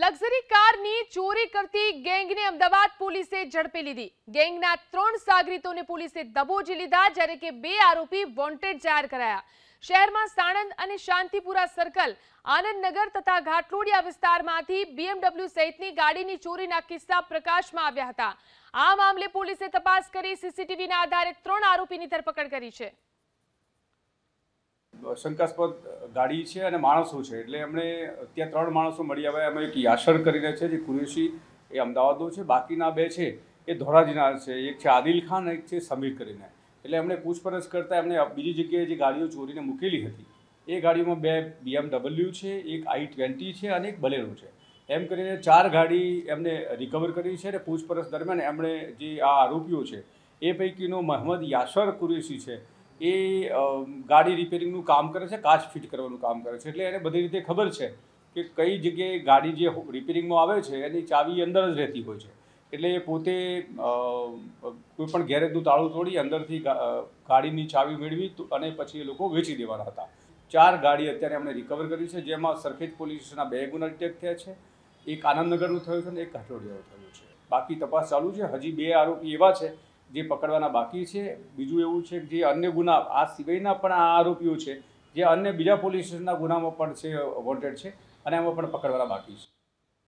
luxury કારની ચોરી કરતી ગેંગને અમદાવાદ પોલીસે ઝડપી લીધી ગેંગના ત્રણ સાગરીતોને પોલીસે દબોચી લીધા જ્યારે કે બે આરોપી વોન્ટેડ જાહેર કરાયા શહેરમાં સાણંદ અને શાંતિપુરા સર્કલ આનંદનગર તથા ઘાટલોડિયા વિસ્તારમાંથી બીએમડબલ્યુ સહિતની ગાડીની ચોરીના કિસ્સા પ્રકાશમાં આવ્યા હતા આ મામલે પોલીસે તપાસ કરી સીસીટીવીના આધારે ત્રણ આરોપીની ધરપકડ કરી છે શંકાસ્પદ ગાડી છે અને માણસો છે એટલે એમણે ત્યાં ત્રણ માણસો મળી આવ્યા અમે એક યાસર કરીને છે જે કુરેશી એ અમદાવાદનો છે બાકીના બે છે એ ધોરાજીના છે એક છે આદિલ ખાન એક છે સમીર કરીને એટલે એમણે પૂછપરછ કરતાં એમણે બીજી જગ્યાએ જે ગાડીઓ ચોરીને મૂકેલી હતી એ ગાડીઓમાં બે બીએમડબલ્યુ છે એક આઈ ટ્વેન્ટી છે અને એક બલેનો છે એમ કરીને ચાર ગાડી એમને રિકવર કરી છે અને પૂછપરછ દરમિયાન એમણે જે આ આરોપીઓ છે એ પૈકીનો મહંમદ યાસર કુરેશી છે એ ગાડી રિપેરિંગનું કામ કરે છે કાચ ફિટ કરવાનું કામ કરે છે એટલે એને બધી રીતે ખબર છે કે કઈ જગ્યાએ ગાડી જે રિપેરિંગમાં આવે છે એની ચાવી અંદર જ રહેતી હોય છે એટલે એ પોતે કોઈ પણ ગેરેજનું તાળું તોડી અંદરથી ગાડીની ચાવી મેળવી અને પછી એ લોકો વેચી દેવાના હતા ચાર ગાડી અત્યારે એમણે રિકવર કરી છે જેમાં સરખેજ પોલીસ સ્ટેશનના બે ગુના ડિટેક્ટ થયા છે એક આનંદનગરનું થયું છે અને એક કાઠોડિયાનું થયું છે બાકી તપાસ ચાલુ છે હજી બે આરોપી એવા છે જે પકડવાના બાકી છે બીજું એવું છે જે અન્ય ગુના આ સિવાયના પણ આ આરોપીઓ છે જે અન્ય બીજા પોલીસ સ્ટેશનના ગુનામાં પણ છે વોન્ટેડ છે અને એમાં પણ પકડવાના બાકી છે